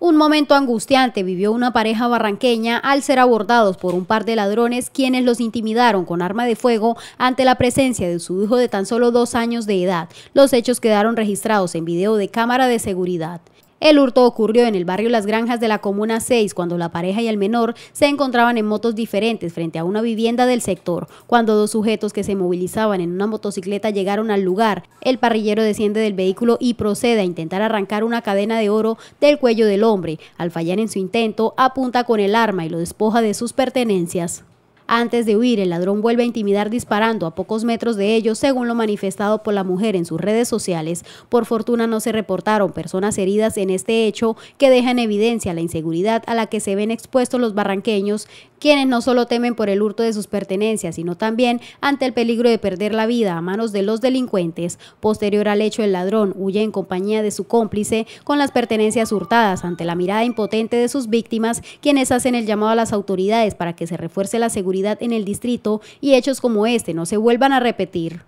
Un momento angustiante vivió una pareja barranqueña al ser abordados por un par de ladrones quienes los intimidaron con arma de fuego ante la presencia de su hijo de tan solo dos años de edad. Los hechos quedaron registrados en video de cámara de seguridad. El hurto ocurrió en el barrio Las Granjas de la Comuna 6 cuando la pareja y el menor se encontraban en motos diferentes frente a una vivienda del sector. Cuando dos sujetos que se movilizaban en una motocicleta llegaron al lugar, el parrillero desciende del vehículo y procede a intentar arrancar una cadena de oro del cuello del hombre. Al fallar en su intento, apunta con el arma y lo despoja de sus pertenencias. Antes de huir, el ladrón vuelve a intimidar disparando a pocos metros de ellos, según lo manifestado por la mujer en sus redes sociales. Por fortuna no se reportaron personas heridas en este hecho que deja en evidencia la inseguridad a la que se ven expuestos los barranqueños quienes no solo temen por el hurto de sus pertenencias, sino también ante el peligro de perder la vida a manos de los delincuentes. Posterior al hecho, el ladrón huye en compañía de su cómplice con las pertenencias hurtadas ante la mirada impotente de sus víctimas, quienes hacen el llamado a las autoridades para que se refuerce la seguridad en el distrito y hechos como este no se vuelvan a repetir.